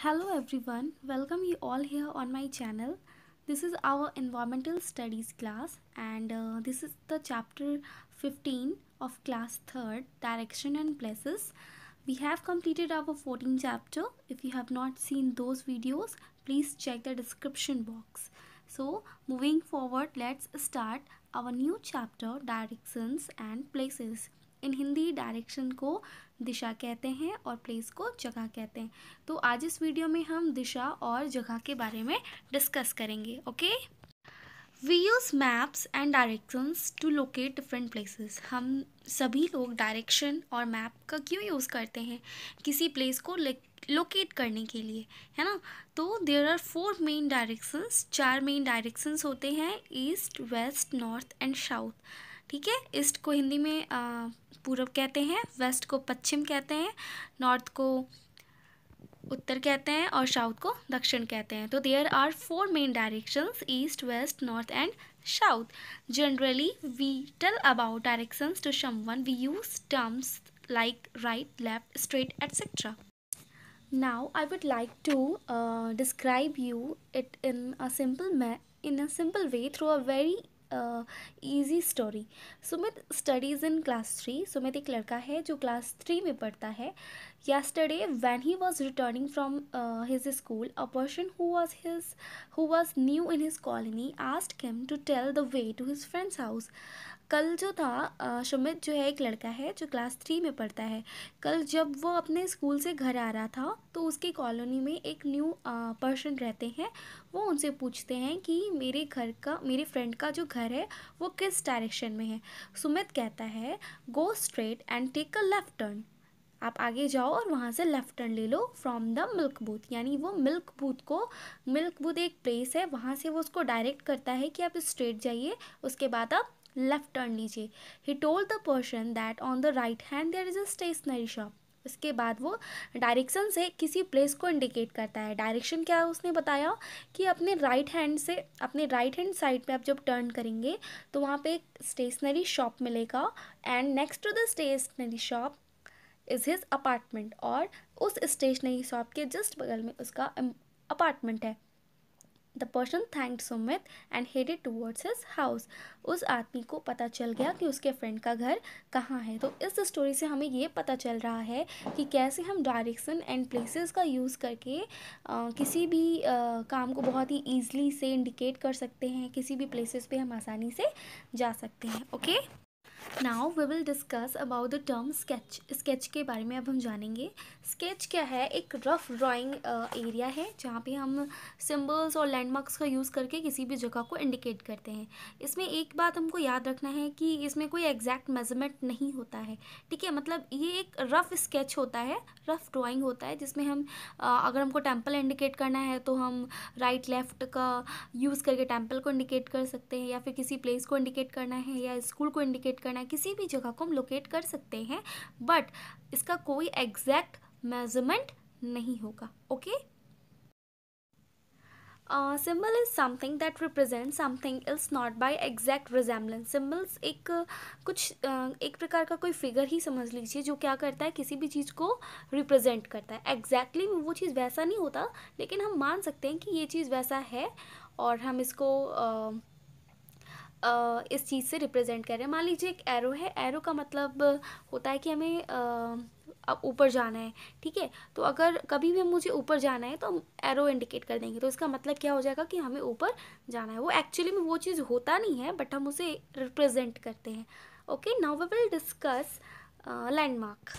Hello everyone, welcome you all here on my channel. This is our environmental studies class and uh, this is the chapter 15 of class 3rd direction and places. We have completed our 14 chapter. If you have not seen those videos, please check the description box. So moving forward, let's start our new chapter directions and places. In Hindi direction को दिशा कहते हैं और place को जगह कहते हैं तो आज इस वीडियो में हम दिशा और जगह के बारे में डिस्कस करेंगे okay we use maps and directions to locate different places हम सभी लोग डायरेक्शन और मैप का क्यों यूज़ करते हैं किसी प्लेस को लोकेट करने के लिए है ना तो there are four main directions चार मेन डायरेक्शंस होते हैं east west north and south ठीक है ईस्ट को हिंदी में पूर्व कहते हैं वेस्ट को पश्चिम कहते हैं नॉर्थ को उत्तर कहते हैं और साउथ को दक्षिण कहते हैं तो there are four main directions east west north and south generally we tell about directions to someone we use terms like right left straight etcetera now I would like to describe you it in a simple manner in a simple way through a very easy story Sumit studies in class three Sumit एक लड़का है जो class three में पढ़ता है yesterday when he was returning from uh, his school a person who was his who was new in his colony asked him to tell the way to his friend's house कल जो था uh, Sumit जो है एक लड़का है जो class three में पढ़ता है कल जब वो अपने स्कूल से घर आ रहा था तो उसकी कॉलोनी में एक न्यू पर्सन uh, रहते हैं वो उनसे पूछते हैं कि मेरे घर का मेरे फ्रेंड का जो घर है वो किस डायरेक्शन में है सुमित कहता है go straight and take a left turn आप आगे जाओ और वहाँ से लेफ़्ट टर्न ले लो फ्रॉम द मिल्क बूथ यानी वो मिल्क बूथ को मिल्क बूथ एक प्लेस है वहाँ से वो उसको डायरेक्ट करता है कि आप स्ट्रेट जाइए उसके बाद आप लेफ़्ट टर्न लीजिए he told the person that on the right hand there is a stationery shop उसके बाद वो डायरेक्शन से किसी प्लेस को इंडिकेट करता है डायरेक्शन क्या है उसने बताया कि अपने राइट हैंड से अपने राइट हैंड साइड पे आप जब टर्न करेंगे तो वहाँ पे एक स्टेशनरी शॉप मिलेगा and next to the stationery shop is his apartment और उस स्टेशनरी शॉप के जस्ट बगल में उसका अपार्टमेंट um, है the person thanked Sumit and headed towards his house उस आदमी को पता चल गया कि उसके फ्रेंड का घर कहाँ है तो इस स्टोरी से हमें ये पता चल रहा है कि कैसे हम डायरेक्शन एंड प्लेसेस का यूज़ करके आ, किसी भी आ, काम को बहुत ही ईजिली से इंडिकेट कर सकते हैं किसी भी प्लेसेस पे हम आसानी से जा सकते हैं okay okay? Now we will discuss about the term sketch sketch के बारे में अब हम जानेंगे स्केच क्या है एक रफ ड्राइंग एरिया है जहाँ पे हम सिंबल्स और लैंडमार्क्स का यूज़ करके किसी भी जगह को इंडिकेट करते हैं इसमें एक बात हमको याद रखना है कि इसमें कोई एग्जैक्ट मेजरमेंट नहीं होता है ठीक है मतलब ये एक रफ़ स्केच होता है रफ़ ड्राइंग होता है जिसमें हम uh, अगर हमको टेम्पल इंडिकेट करना है तो हम राइट लेफ़्ट का यूज़ करके टेम्पल को इंडिकेट कर सकते हैं या फिर किसी प्लेस को इंडिकेट करना है या स्कूल को इंडिकेट करना है किसी भी जगह को हम लोकेट कर सकते हैं बट इसका कोई एग्जैक्ट मेजरमेंट नहीं होगा okay okay? Is something that represent something represents not else exact resemblance exact एक कुछ uh, एक प्रकार का कोई फिगर ही समझ लीजिए जो क्या करता है किसी भी चीज़ को रिप्रेजेंट करता है एग्जैक्टली exactly वो चीज़ वैसा नहीं होता लेकिन हम मान सकते हैं कि ये चीज़ वैसा है और हम इसको uh, इस चीज़ से रिप्रेजेंट कर रहे हैं मान लीजिए एक एरो है एरो का मतलब होता है कि हमें अब ऊपर जाना है ठीक है तो अगर कभी भी मुझे ऊपर जाना है तो हम एरो इंडिकेट कर देंगे तो इसका मतलब क्या हो जाएगा कि हमें ऊपर जाना है वो एक्चुअली में वो चीज़ होता नहीं है बट हम उसे रिप्रेजेंट करते हैं okay now we will discuss landmark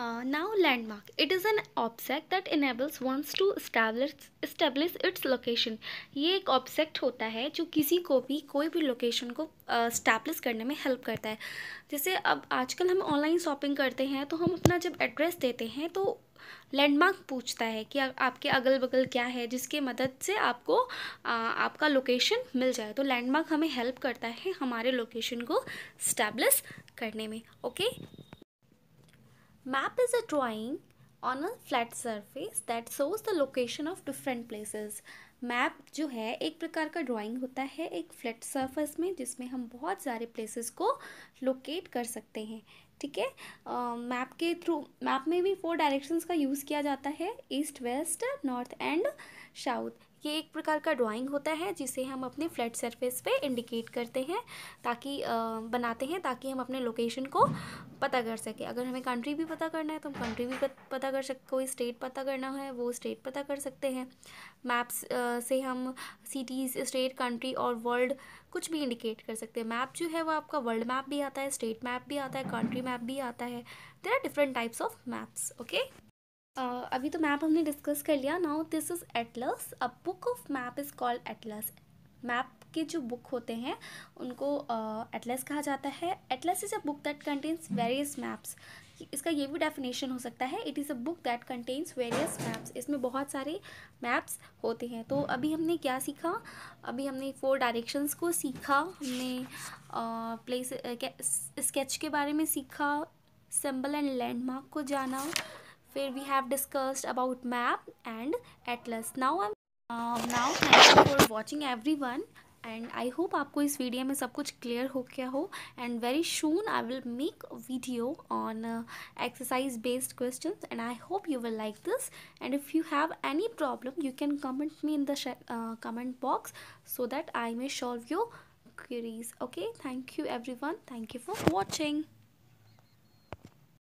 Uh, landmark it is an an that enables enables to to establish its location ये एक ऑब्जेक्ट होता है जो किसी को भी कोई भी लोकेशन को uh, establish करने में हेल्प करता है जैसे अब आजकल हम ऑनलाइन शॉपिंग करते हैं तो हम अपना जब एड्रेस देते हैं तो लैंडमार्क पूछता है कि आपके अगल बगल क्या है जिसके मदद से आपको आ, uh, आपका लोकेशन मिल जाए तो लैंडमार्क हमें हेल्प करता है हमारे लोकेशन को स्टैब्लिश करने में okay Map is a drawing on a flat surface that shows the location of different places. Map जो है एक प्रकार का ड्राइंग होता है एक फ्लैट सरफेस में जिसमें हम बहुत सारे प्लेसेस को लोकेट कर सकते हैं ठीक है मैप के थ्रू मैप में भी फोर डायरेक्शंस का यूज़ किया जाता है east west north and south ये एक प्रकार का ड्राइंग होता है जिसे हम अपने फ्लैट सरफेस पे इंडिकेट करते हैं ताकि बनाते हैं ताकि हम अपने लोकेशन को पता कर सके अगर हमें कंट्री भी पता करना है तो हम कंट्री भी पता कर सकते कोई स्टेट पता करना है वो स्टेट पता कर सकते हैं मैप्स से हम सिटीज़ स्टेट कंट्री और वर्ल्ड कुछ भी इंडिकेट कर सकते हैं मैप जो है वो आपका वर्ल्ड मैप भी आता है स्टेट मैप भी आता है कंट्री मैप भी आता है there are different types of maps okay uh, अभी तो मैप हमने डिस्कस कर लिया now this is atlas a book of map is called atlas map के जो बुक होते हैं उनको एटलस uh, कहा जाता है atlas is a book that contains various maps इसका ये भी डेफिनेशन हो सकता है it is a book that contains various maps इसमें बहुत सारे मैप्स होते हैं तो अभी हमने क्या सीखा अभी हमने फोर डायरेक्शंस को सीखा हमने प्लेस स्केच के बारे में सीखा सिंबल एंड लैंडमार्क को जाना फिर we have discussed about map and atlas now I now thank you for watching everyone and I hope आपको इस वीडियो में सब कुछ क्लियर हो गया हो and very soon I will make video on exercise based question and I hope you will like this and if you have any problem you can comment me in the comment box so that I may solve your okay thank you everyone thank you for watching